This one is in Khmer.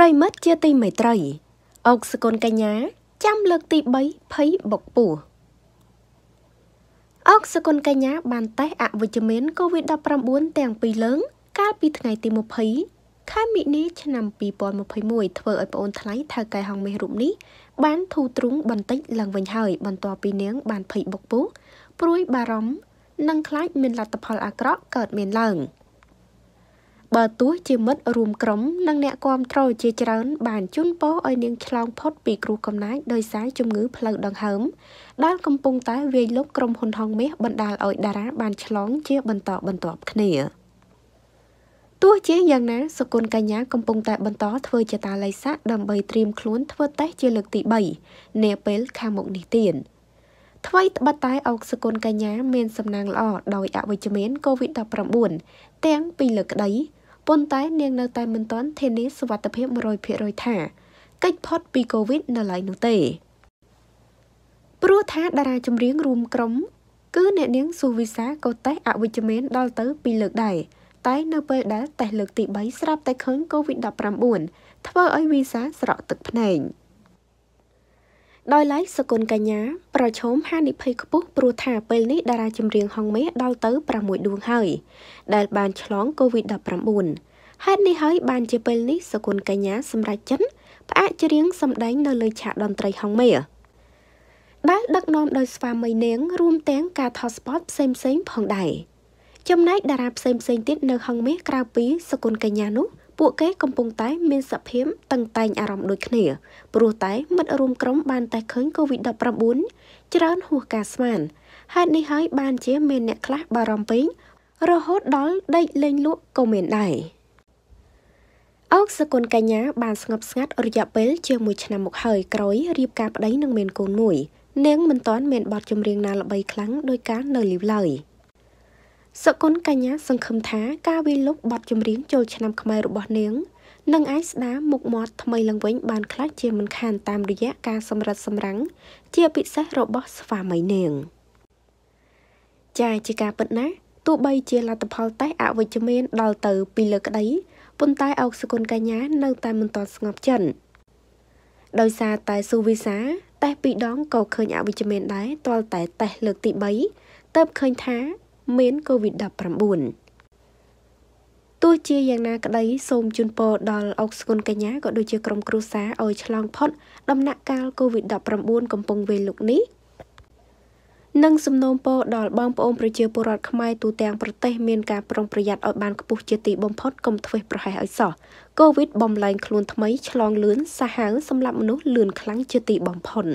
ប្រិមិត្តជាទីមេត្រីអុកសកុនកញ្ញាចាំលើកទី3ភ័យបុកពោះអុកសកុនកញ្ញា បានតេស្តអវិជ្ជមានកូវីដ -19 ទាំងពីរលើងកាលពីថ្ងៃទី20ខែមិនិលឆ្នាំ2021ធ្វើឲ្យប្អូនថ្លៃថៅកែហងមេះរូបនេះបានធូរទ្រូងបន្តិចឡើងវិញហើយបន្ទាប់ពីនាងបានភ័យបុកពោះព្រួយបារម្ភនិងខ្លាចមានលទ្ធផល អាក្រក់កើតមានឡើង។បើទោះជាមិត្តរួមក្រុមនិងអ្នកគាំទ្រជាច្រើនបានជូនពរឲ្យនាងឆ្លងផុតពីគ្រោះកំណាចដោយសារជំងឺផ្លូវដង្ហើមដែលកំពុងតែវាយលុកក្រុមហ៊ុនហងមាសបណ្ដាលឲ្យតារាបានឆ្លងជាបន្តបន្ទាប់គ្នាទោះជាយ៉ាងណាសុគន្ធកញ្ញាកំពុងតែបន្តធ្វើចតាល័យស័កដើម្បីត្រៀមខ្លួនធ្វើតេស្តជាលើកទី3នាពេលខាងមុខនេះទៀតថ្មីត្បិតតែអុកសុគន្ធកញ្ញាមានសំណាងល្អដោយអវិជ្ជមាន COVID-19 ទាំងពីលើក្តីប៉ុន្តែនាងនៅតែមិនទាន់ធានាសុវត្ថិភាព100%ថាកិច្ចផុតពីកូវីដនៅឡើយនោះទេព្រោះថាតារាចម្រៀងរួម ក្រុម គឺអ្នកនាងស៊ូវីសាក៏តេស្តអវិជ្ជមាន ដល់ទៅ2លើកដែរតែនៅពេលដែលតេស្តលើកទី3ស្រាប់តែឃើញកូវីដ19ធ្វើឲ្យវីសាស្រក់ទឹកភ្នែកដោយឡែកសកុនកញ្ញាប្រឈមហានិភ័យខ្ពស់ព្រោះថាពេលនេះតារាចម្រៀងហងមេដល់ទៅ6ដួងហើយ ដែល បានឆ្លង COVID-19 ហេតុនេះហើយបានជាពេលនេះសគុណកញ្ញាសម្រាប់ចិនផ្អាកច្រៀងសម្ដែង នៅលើឆាកតន្ត្រីហងមេដែលដឹកនាំដោយស្វាមីនាង រួមទាំងការថត spot ផ្សេងៗផងដែរចំណែក តារាផ្សេងៗទៀតនៅហងមេក្រៅពីសគុណកញ្ញានោះពួកគេកំពុងតែមានសភាពតឹងតែងអារម្មណ៍ដូចគ្នាព្រោះតែមិត្តរួមក្រុមបានតែឃើញ COVID-19 ច្រើនហួសការស្មានហេតុនេះហើយបានជា មានអ្នកខ្លះបារម្ភពេករហូតដល់ដេកលេងលក់ក៏មានដែរអោកសកុនកញ្ញាបានស្ងប់ស្ងាត់រយៈពេល ជាមួយឆ្នាំមកហើយក្រោយរៀបការប្តីនឹងមានកូនមួយនាងមិនទាន់មានបទចម្រៀងណាល្បីខ្លាំងដោយការនៅលីវឡើយ។សុគន្ធកញ្ញាសង្ឃឹមថាការវិលុបបទចម្រៀងចូលឆ្នាំខ្មែររបស់នាងនឹងអាចស្ដារមុខមាត់ថ្មីឡើងវិញបានខ្លះជាមិនខានតាមរយៈការសម្រិតសម្រាំងជាពិសេសរបស់ស្វាមីនាងចាជាការពិតណាស់ទោះបីជាលទ្ធផលតេស្តអវិជ្ជមានដល់ទៅពីលើក្តីប៉ុន្តែអោកសុគន្ធកញ្ញានៅតែមិនទាន់ស្ងប់ចិត្តដោយសារតែស៊ូវីសាតេស្តពីរដងក៏ឃើញអវិជ្ជមានដែរទាល់តែតេស្តលើកទី3ទើបឃើញថាមានកូវីដ -19 ទោះជាយ៉ាងណាក្តី សូមជូនពរដល់អុកស្គុនកញ្ញាក៏ដូចជាក្រុមគ្រួសារឲ្យឆ្លងផុត ដំណាក់កាលកូវីដ -19 កំពុងវេលលោកនេះនិងសំណូមពរដល់បងប្អូនប្រជាពលរដ្ឋខ្មែរទូទាំងប្រទេសមានការប្រុងប្រយ័ត្នឲ្យបានខ្ពស់ជាទីបំផុតកុំធ្វេសប្រហែសឲ្យសោះកូវីដបំលែងខ្លួនថ្មីឆ្លងលឿនសាហាវសម្រាប់មនុស្សលឿនខ្លាំងជាទីបំផុត។